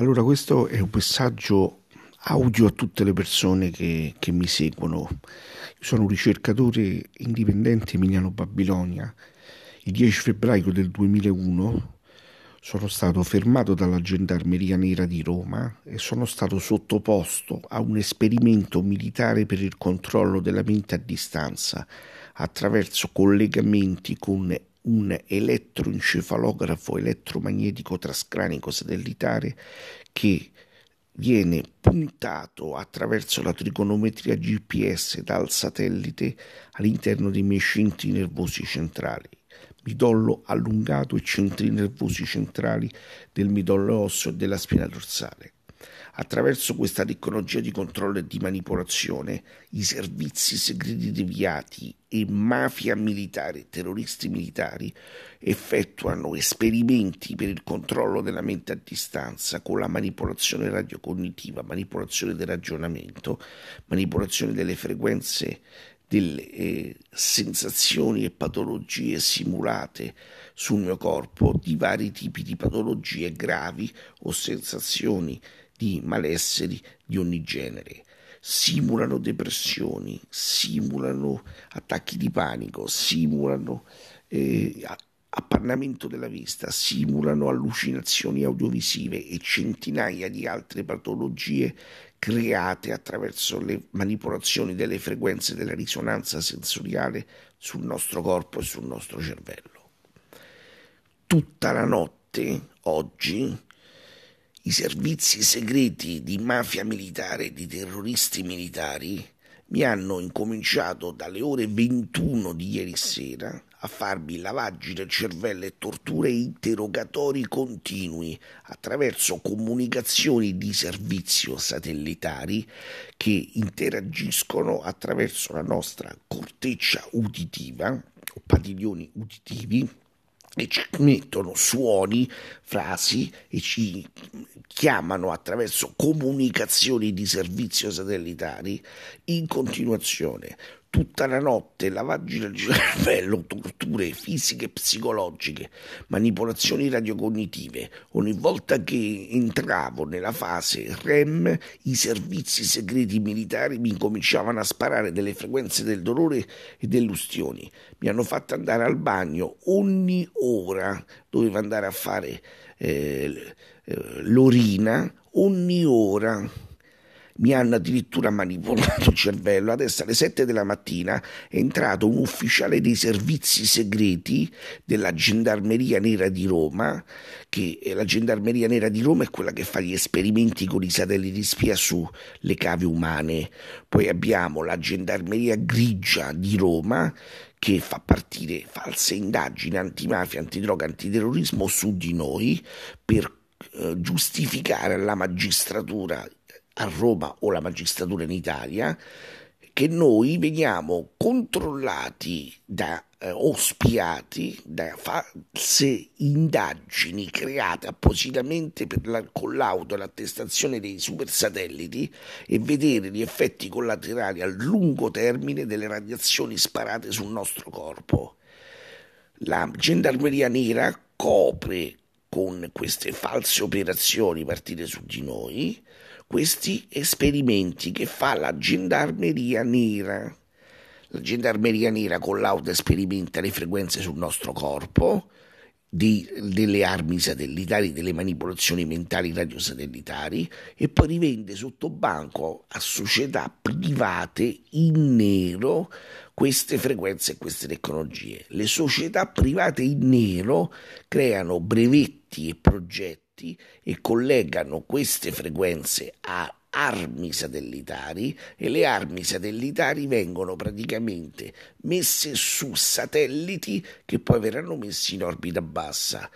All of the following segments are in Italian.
Allora questo è un messaggio audio a tutte le persone che, che mi seguono. Io sono un ricercatore indipendente Emiliano Babilonia. Il 10 febbraio del 2001 sono stato fermato dalla Gendarmeria Nera di Roma e sono stato sottoposto a un esperimento militare per il controllo della mente a distanza attraverso collegamenti con un elettroencefalografo elettromagnetico trascranico satellitare che viene puntato attraverso la trigonometria GPS dal satellite all'interno dei miei centri nervosi centrali, midollo allungato e centri nervosi centrali del midollo osseo e della spina dorsale. Attraverso questa tecnologia di controllo e di manipolazione, i servizi segreti deviati e mafia militari e terroristi militari effettuano esperimenti per il controllo della mente a distanza con la manipolazione radiocognitiva, manipolazione del ragionamento, manipolazione delle frequenze delle eh, sensazioni e patologie simulate sul mio corpo di vari tipi di patologie gravi o sensazioni di malesseri di ogni genere. Simulano depressioni, simulano attacchi di panico, simulano eh, appannamento della vista, simulano allucinazioni audiovisive e centinaia di altre patologie create attraverso le manipolazioni delle frequenze della risonanza sensoriale sul nostro corpo e sul nostro cervello. Tutta la notte, oggi, i servizi segreti di mafia militare e di terroristi militari mi hanno incominciato dalle ore 21 di ieri sera a farmi lavaggi del cervello e torture e interrogatori continui attraverso comunicazioni di servizio satellitari che interagiscono attraverso la nostra corteccia uditiva o padiglioni uditivi e ci mettono suoni, frasi e ci chiamano attraverso comunicazioni di servizio satellitari in continuazione tutta la notte, lavaggi del cervello, torture fisiche e psicologiche, manipolazioni radiocognitive. Ogni volta che entravo nella fase REM, i servizi segreti militari mi cominciavano a sparare delle frequenze del dolore e delusioni. Mi hanno fatto andare al bagno ogni ora, dovevo andare a fare eh, eh l'orina ogni ora mi hanno addirittura manipolato il cervello. Adesso alle 7 della mattina è entrato un ufficiale dei servizi segreti della Gendarmeria Nera di Roma, che è la Gendarmeria Nera di Roma è quella che fa gli esperimenti con i satelliti spia sulle cave umane. Poi abbiamo la Gendarmeria Grigia di Roma, che fa partire false indagini antimafia, antidroga, antiterrorismo su di noi per eh, giustificare alla magistratura a Roma o la magistratura in Italia, che noi veniamo controllati da eh, o spiati da false indagini create appositamente per la, collaudo e l'attestazione dei super satelliti e vedere gli effetti collaterali a lungo termine delle radiazioni sparate sul nostro corpo. La gendarmeria nera copre con queste false operazioni partite su di noi questi esperimenti che fa la gendarmeria nera. La gendarmeria nera con l'auto sperimenta le frequenze sul nostro corpo, di, delle armi satellitari, delle manipolazioni mentali radiosatellitari e poi rivende sotto banco a società private in nero queste frequenze e queste tecnologie. Le società private in nero creano brevetti e progetti sateliti e collegano queste frequenze a armi satellitari e le armi satellitari vengono praticamente messe su satelliti che poi verranno messi in orbita bassa.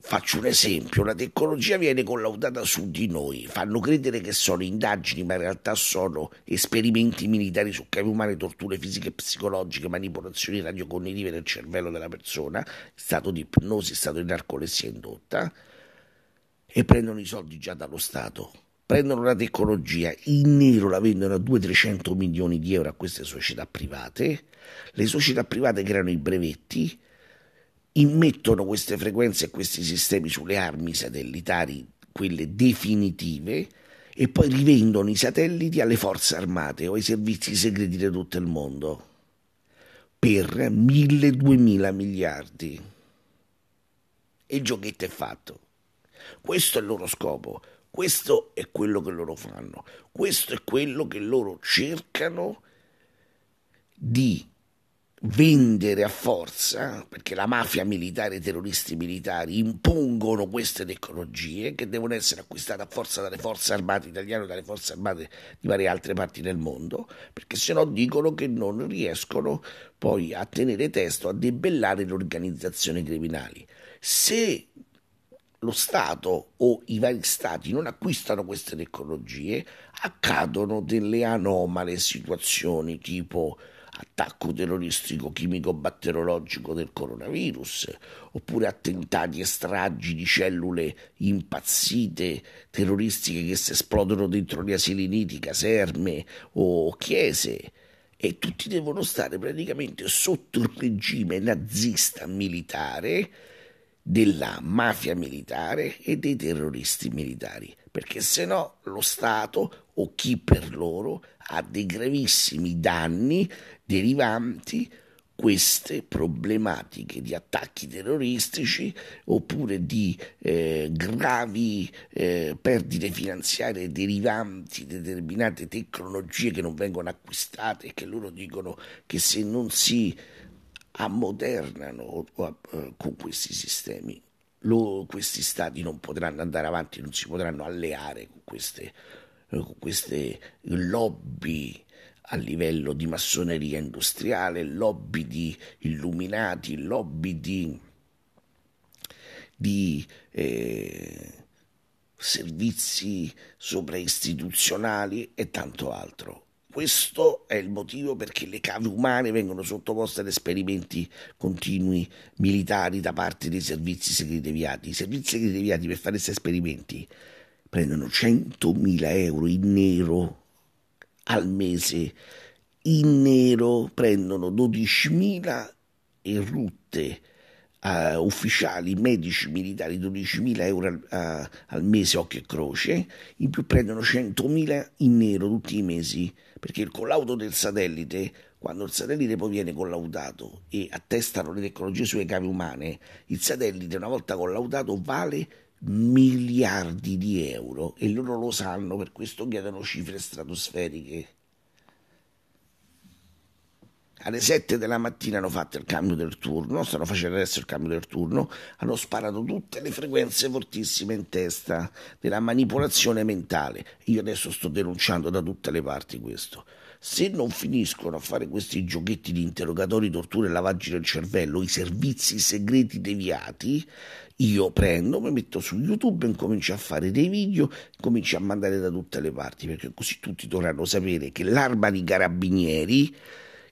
Faccio un esempio, la tecnologia viene collaudata su di noi, fanno credere che sono indagini, ma in realtà sono esperimenti militari su capi umani, torture fisiche e psicologiche, manipolazioni radiocognitive nel cervello della persona, stato di ipnosi, stato di narcolessia indotta, e prendono i soldi già dallo Stato. Prendono la tecnologia, in nero la vendono a 200-300 milioni di euro a queste società private, le società private creano i brevetti, immettono queste frequenze e questi sistemi sulle armi satellitari, quelle definitive, e poi rivendono i satelliti alle forze armate o ai servizi segreti di tutto il mondo per 1000-2000 miliardi. E il giochetto è fatto. Questo è il loro scopo, questo è quello che loro fanno, questo è quello che loro cercano di vendere a forza, perché la mafia militare e i terroristi militari impongono queste tecnologie che devono essere acquistate a forza dalle forze armate italiane o dalle forze armate di varie altre parti del mondo, perché se no dicono che non riescono poi a tenere testo, a debellare le organizzazioni criminali. Se lo Stato o i vari Stati non acquistano queste tecnologie, accadono delle anomale situazioni tipo attacco terroristico chimico batterologico del coronavirus, oppure attentati e stragi di cellule impazzite terroristiche che si esplodono dentro gli asili nidi, caserme o chiese. E tutti devono stare praticamente sotto il regime nazista militare della mafia militare e dei terroristi militari perché se no lo Stato o chi per loro ha dei gravissimi danni derivanti queste problematiche di attacchi terroristici oppure di eh, gravi eh, perdite finanziarie derivanti da determinate tecnologie che non vengono acquistate e che loro dicono che se non si ammodernano eh, con questi sistemi lo, questi stati non potranno andare avanti, non si potranno alleare con queste, eh, con queste lobby a livello di massoneria industriale, lobby di illuminati, lobby di, di eh, servizi sopraistituzionali e tanto altro. Questo è il motivo perché le cave umane vengono sottoposte ad esperimenti continui militari da parte dei servizi segreti deviati. I servizi segreti deviati per fare questi esperimenti prendono 100.000 euro in nero al mese. In nero prendono 12.000 e rutte uh, ufficiali, medici, militari, 12.000 euro al, uh, al mese, occhio e croce. In più prendono 100.000 in nero tutti i mesi perché il collaudo del satellite, quando il satellite poi viene collaudato e attestano le tecnologie sulle cave umane, il satellite una volta collaudato vale miliardi di euro e loro lo sanno, per questo chiedono cifre stratosferiche alle 7 della mattina hanno fatto il cambio del turno, stanno facendo adesso il cambio del turno, hanno sparato tutte le frequenze fortissime in testa della manipolazione mentale. Io adesso sto denunciando da tutte le parti questo. Se non finiscono a fare questi giochetti di interrogatori, torture e lavaggi del cervello, i servizi segreti deviati, io prendo, mi metto su YouTube e incomincio a fare dei video, comincio a mandare da tutte le parti, perché così tutti dovranno sapere che l'arma di carabinieri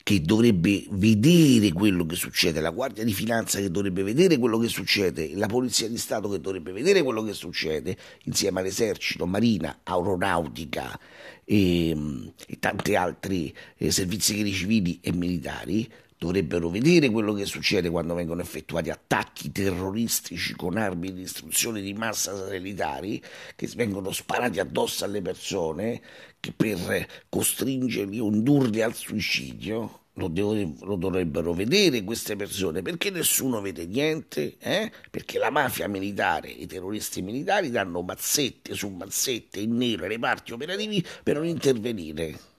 che dovrebbe vedere quello che succede, la Guardia di Finanza che dovrebbe vedere quello che succede, la Polizia di Stato che dovrebbe vedere quello che succede, insieme all'esercito, Marina, Aeronautica e, ehm, e tanti altri eh, servizi civili e militari, dovrebbero vedere quello che succede quando vengono effettuati attacchi terroristici con armi di distruzione di massa satellitari che vengono sparati addosso alle persone, per costringerli, o indurli al suicidio, lo, dov- lo, dovrebbero vedere queste persone perché nessuno vede niente eh? perché la mafia militare i terroristi militari danno mazzette su mazzette in nero ai reparti operativi per non intervenire